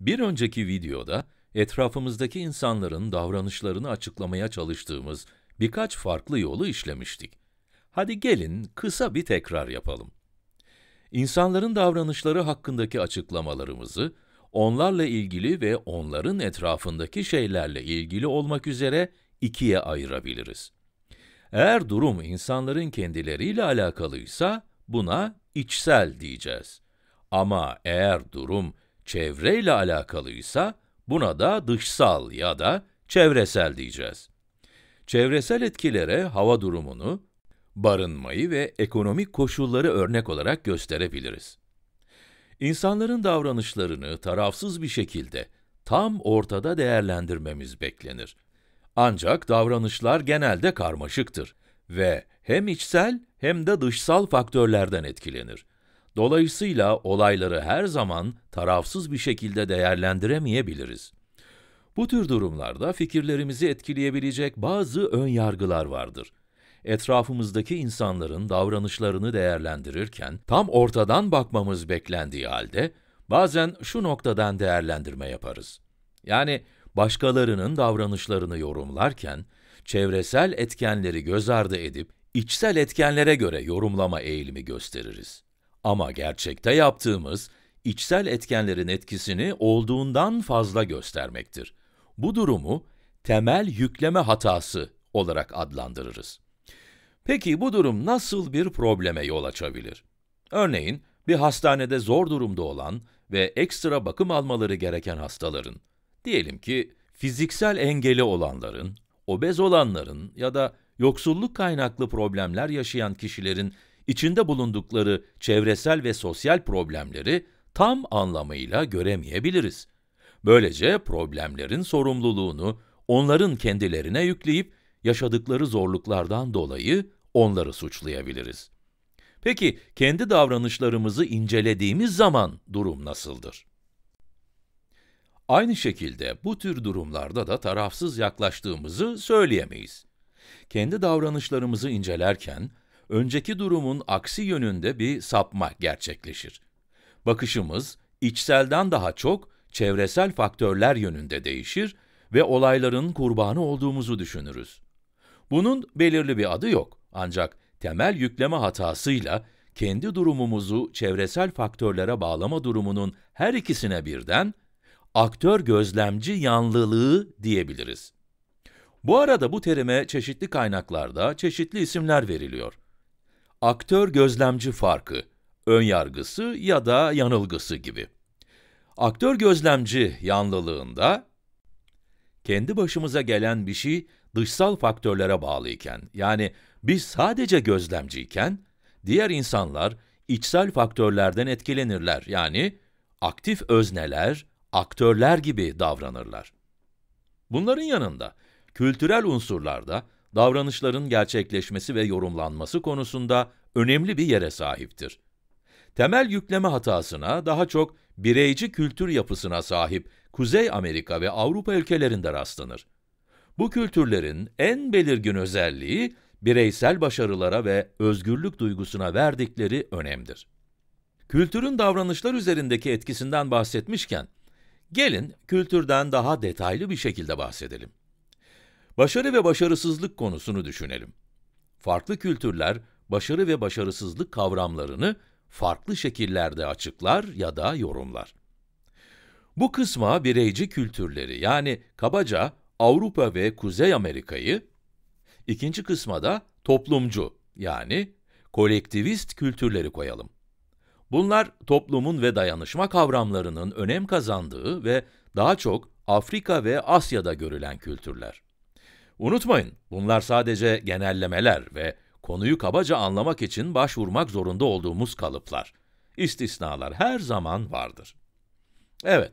Bir önceki videoda etrafımızdaki insanların davranışlarını açıklamaya çalıştığımız birkaç farklı yolu işlemiştik. Hadi gelin kısa bir tekrar yapalım. İnsanların davranışları hakkındaki açıklamalarımızı, onlarla ilgili ve onların etrafındaki şeylerle ilgili olmak üzere ikiye ayırabiliriz. Eğer durum insanların kendileriyle alakalıysa buna içsel diyeceğiz. Ama eğer durum çevreyle alakalıysa buna da dışsal ya da çevresel diyeceğiz. Çevresel etkilere hava durumunu, barınmayı ve ekonomik koşulları örnek olarak gösterebiliriz. İnsanların davranışlarını tarafsız bir şekilde tam ortada değerlendirmemiz beklenir. Ancak davranışlar genelde karmaşıktır ve hem içsel hem de dışsal faktörlerden etkilenir. Dolayısıyla olayları her zaman tarafsız bir şekilde değerlendiremeyebiliriz. Bu tür durumlarda fikirlerimizi etkileyebilecek bazı ön yargılar vardır. Etrafımızdaki insanların davranışlarını değerlendirirken tam ortadan bakmamız beklendiği halde bazen şu noktadan değerlendirme yaparız. Yani başkalarının davranışlarını yorumlarken çevresel etkenleri göz ardı edip içsel etkenlere göre yorumlama eğilimi gösteririz. Ama gerçekte yaptığımız, içsel etkenlerin etkisini olduğundan fazla göstermektir. Bu durumu temel yükleme hatası olarak adlandırırız. Peki bu durum nasıl bir probleme yol açabilir? Örneğin, bir hastanede zor durumda olan ve ekstra bakım almaları gereken hastaların, diyelim ki fiziksel engeli olanların, obez olanların ya da yoksulluk kaynaklı problemler yaşayan kişilerin içinde bulundukları çevresel ve sosyal problemleri tam anlamıyla göremeyebiliriz. Böylece problemlerin sorumluluğunu onların kendilerine yükleyip yaşadıkları zorluklardan dolayı onları suçlayabiliriz. Peki kendi davranışlarımızı incelediğimiz zaman durum nasıldır? Aynı şekilde bu tür durumlarda da tarafsız yaklaştığımızı söyleyemeyiz. Kendi davranışlarımızı incelerken önceki durumun aksi yönünde bir sapma gerçekleşir. Bakışımız içselden daha çok çevresel faktörler yönünde değişir ve olayların kurbanı olduğumuzu düşünürüz. Bunun belirli bir adı yok ancak temel yükleme hatasıyla kendi durumumuzu çevresel faktörlere bağlama durumunun her ikisine birden aktör gözlemci yanlılığı diyebiliriz. Bu arada bu terime çeşitli kaynaklarda çeşitli isimler veriliyor aktör gözlemci farkı, ön yargısı ya da yanılgısı gibi. Aktör gözlemci yanlılığında kendi başımıza gelen bir şey dışsal faktörlere bağlıyken, yani biz sadece gözlemciyken, diğer insanlar içsel faktörlerden etkilenirler. Yani aktif özneler, aktörler gibi davranırlar. Bunların yanında kültürel unsurlarda davranışların gerçekleşmesi ve yorumlanması konusunda önemli bir yere sahiptir. Temel yükleme hatasına daha çok bireyci kültür yapısına sahip Kuzey Amerika ve Avrupa ülkelerinde rastlanır. Bu kültürlerin en belirgin özelliği bireysel başarılara ve özgürlük duygusuna verdikleri önemdir. Kültürün davranışlar üzerindeki etkisinden bahsetmişken, gelin kültürden daha detaylı bir şekilde bahsedelim. Başarı ve başarısızlık konusunu düşünelim. Farklı kültürler başarı ve başarısızlık kavramlarını farklı şekillerde açıklar ya da yorumlar. Bu kısma bireyci kültürleri yani kabaca Avrupa ve Kuzey Amerika'yı, ikinci kısma da toplumcu yani kolektivist kültürleri koyalım. Bunlar toplumun ve dayanışma kavramlarının önem kazandığı ve daha çok Afrika ve Asya'da görülen kültürler. Unutmayın, bunlar sadece genellemeler ve konuyu kabaca anlamak için başvurmak zorunda olduğumuz kalıplar. İstisnalar her zaman vardır. Evet,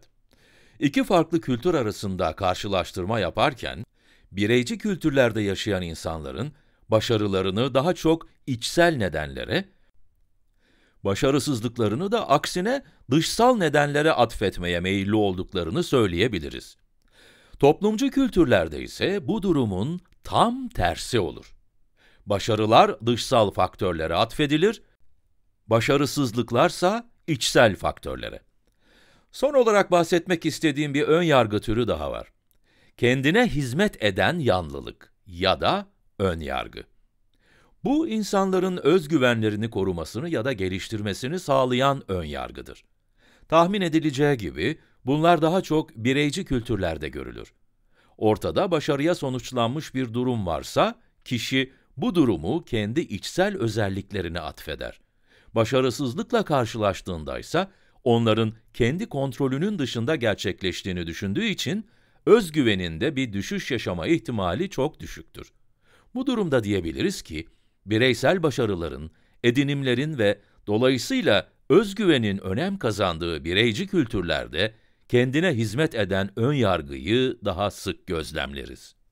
iki farklı kültür arasında karşılaştırma yaparken, bireyci kültürlerde yaşayan insanların başarılarını daha çok içsel nedenlere, başarısızlıklarını da aksine dışsal nedenlere atfetmeye meyilli olduklarını söyleyebiliriz. Toplumcu kültürlerde ise bu durumun tam tersi olur. Başarılar dışsal faktörlere atfedilir, başarısızlıklarsa içsel faktörlere. Son olarak bahsetmek istediğim bir ön yargı türü daha var. Kendine hizmet eden yanlılık ya da ön yargı. Bu insanların özgüvenlerini korumasını ya da geliştirmesini sağlayan ön yargıdır. Tahmin edileceği gibi Bunlar daha çok bireyci kültürlerde görülür. Ortada başarıya sonuçlanmış bir durum varsa, kişi bu durumu kendi içsel özelliklerine atfeder. Başarısızlıkla karşılaştığında ise onların kendi kontrolünün dışında gerçekleştiğini düşündüğü için özgüveninde bir düşüş yaşama ihtimali çok düşüktür. Bu durumda diyebiliriz ki bireysel başarıların, edinimlerin ve dolayısıyla özgüvenin önem kazandığı bireyci kültürlerde kendine hizmet eden ön yargıyı daha sık gözlemleriz.